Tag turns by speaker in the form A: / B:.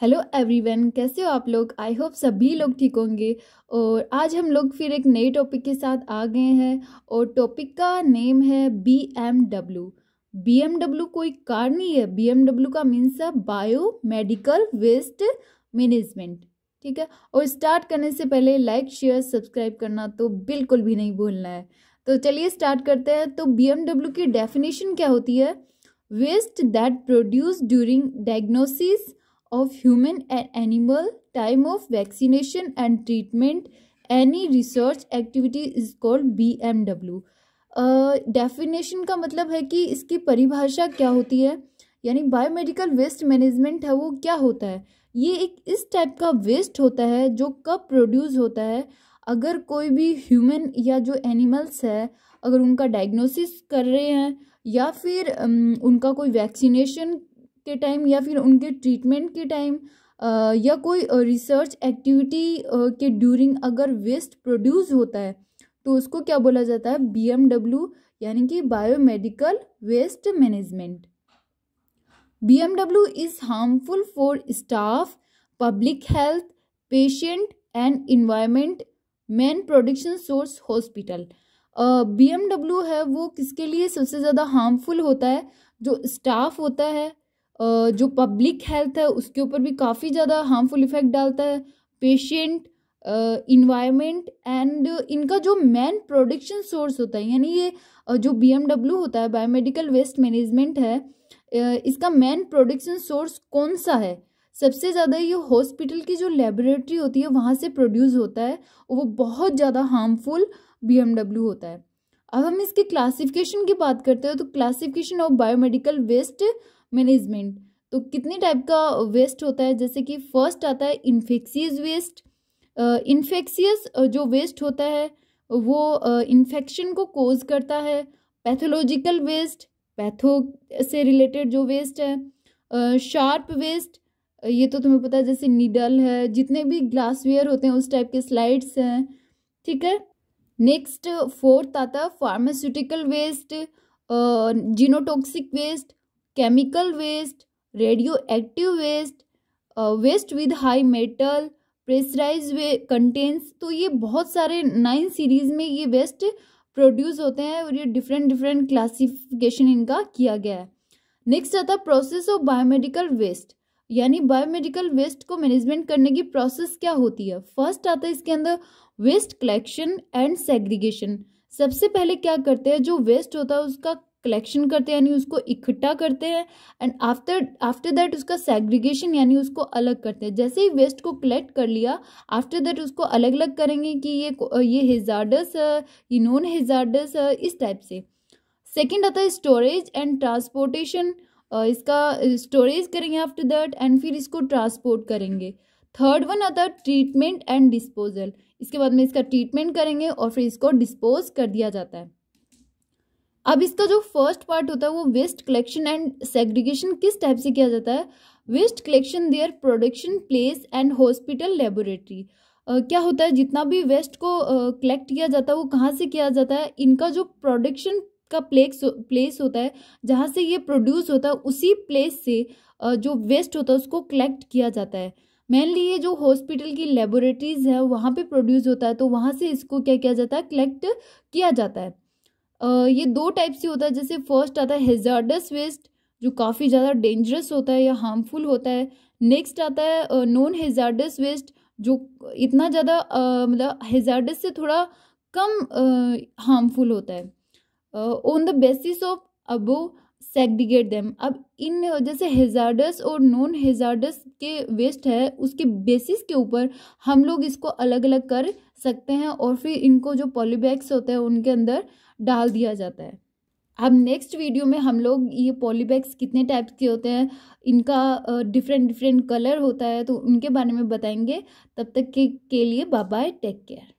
A: Hello everyone कैसे हो आप लोग आई होप सभी लोग ठीक होंगे और आज हम लोग फिर एक नए टॉपिक के साथ आ गए हैं और टॉपिक का नेम है B M W B M W कोई कार नहीं है बी एम डब्ल्यू का मीन्स है बायो मेडिकल वेस्ट मैनेजमेंट ठीक है और स्टार्ट करने से पहले लाइक शेयर सब्सक्राइब करना तो बिल्कुल भी नहीं भूलना है तो चलिए स्टार्ट करते हैं तो बी एम डब्ल्यू की डेफिनेशन क्या होती है waste that produce during diagnosis of human and animal, time of vaccination and treatment, any research activity is called BMW. Definition uh, का मतलब है कि इसकी परिभाषा क्या होती है यानी बायोमेडिकल वेस्ट मैनेजमेंट है वो क्या होता है ये एक इस टाइप का वेस्ट होता है जो कब प्रोड्यूस होता है अगर कोई भी ह्यूमन या जो एनिमल्स है अगर उनका डायग्नोसिस कर रहे हैं या फिर उनका कोई वैक्सीनेशन के टाइम या फिर उनके ट्रीटमेंट के टाइम या कोई रिसर्च एक्टिविटी के ड्यूरिंग अगर वेस्ट प्रोड्यूस होता है तो उसको क्या बोला जाता है बी यानी कि biomedical waste management B M W is harmful for staff public health patient and environment main production source hospital B M W है वो किसके लिए सबसे ज़्यादा हार्मफुल होता है जो स्टाफ होता है जो पब्लिक हेल्थ है उसके ऊपर भी काफ़ी ज़्यादा हार्मफुल इफ़ेक्ट डालता है पेशेंट इन्वायरमेंट एंड इनका जो मेन प्रोडक्शन सोर्स होता है यानी ये uh, जो बी होता है बायोमेडिकल वेस्ट मैनेजमेंट है uh, इसका मेन प्रोडक्शन सोर्स कौन सा है सबसे ज़्यादा ये हॉस्पिटल की जो लेबोरेटरी होती है वहाँ से प्रोड्यूस होता है वो बहुत ज़्यादा हार्मफुल बी होता है अब हम इसके क्लासिफिकेशन की बात करते हैं तो classification of biomedical waste management तो कितने टाइप का वेस्ट होता है जैसे कि फर्स्ट आता है इन्फेक्सियस वेस्ट इन्फेक्सियस जो वेस्ट होता है वो इन्फेक्शन को कोज करता है पैथोलॉजिकल वेस्ट पैथो से रिलेटेड जो वेस्ट है शार्प वेस्ट ये तो तुम्हें पता है जैसे नीडल है जितने भी ग्लासवेयर होते हैं उस टाइप के स्लाइड्स हैं ठीक है नेक्स्ट फोर्थ आता है pharmaceutical waste genotoxic waste chemical waste radioactive waste with high metal pressurize way contents तो ये बहुत सारे नाइन सीरीज में ये वेस्ट प्रोड्यूस होते हैं और ये डिफरेंट डिफरेंट क्लासिफिकेशन इनका किया गया है नेक्स्ट आता प्रोसेस ऑफ बायोमेडिकल वेस्ट यानी बायोमेडिकल वेस्ट को मैनेजमेंट करने की प्रोसेस क्या होती है फर्स्ट आता है इसके अंदर वेस्ट कलेक्शन एंड सेग्रीगेशन सबसे पहले क्या करते हैं जो वेस्ट होता है उसका कलेक्शन करते हैं यानी उसको इकट्ठा करते हैं एंड आफ्टर आफ्टर दैट उसका सेग्रीगेशन यानी उसको अलग करते हैं जैसे ही वेस्ट को कलेक्ट कर लिया आफ्टर दैट उसको अलग अलग करेंगे कि ये ये हिजार्डस ये नॉन हिजार्डस इस टाइप से सेकेंड आता है स्टोरेज एंड ट्रांसपोर्टेशन इसका स्टोरेज करेंगे आफ्टर दैट एंड फिर इसको ट्रांसपोर्ट करेंगे थर्ड वन आता है ट्रीटमेंट एंड डिस्पोजल इसके बाद में इसका ट्रीटमेंट करेंगे और फिर इसको डिस्पोज कर दिया जाता है अब इसका जो फर्स्ट पार्ट होता है वो वेस्ट कलेक्शन एंड सेग्रीगेशन किस टाइप से किया जाता है waste collection there production place and hospital laboratory क्या होता है जितना भी वेस्ट को कलेक्ट uh, किया जाता है वो कहाँ से किया जाता है इनका जो प्रोडक्शन का प्लेस प्लेस होता है जहाँ से ये प्रोड्यूस होता है उसी प्लेस से uh, जो वेस्ट होता है उसको कलेक्ट किया जाता है मेनली ये जो हॉस्पिटल की लेबोरेटरीज है वहाँ पे प्रोड्यूस होता है तो वहाँ से इसको क्या किया जाता है कलेक्ट किया जाता है ये दो टाइप से होता है जैसे फर्स्ट आता है हेजार्डस वेस्ट जो काफ़ी ज़्यादा डेंजरस होता है या हार्मफुल होता है नेक्स्ट आता है नॉन हेजार्डस वेस्ट जो इतना ज़्यादा मतलब हेजार्डस से थोड़ा कम हार्मफुल होता है ऑन द बेसिस ऑफ अबो सेग्रीगेट देम अब इन जैसे हेजार्डस और नॉन हेजार्डस के वेस्ट है उसके बेसिस के ऊपर हम लोग इसको अलग अलग कर सकते हैं और फिर इनको जो पॉलीबैग्स होते हैं उनके अंदर डाल दिया जाता है अब नेक्स्ट वीडियो में हम लोग ये पॉलीबैग्स कितने टाइप्स के होते हैं इनका डिफरेंट डिफरेंट कलर होता है तो उनके बारे में बताएंगे तब तक के, के लिए बाय बाय टेक केयर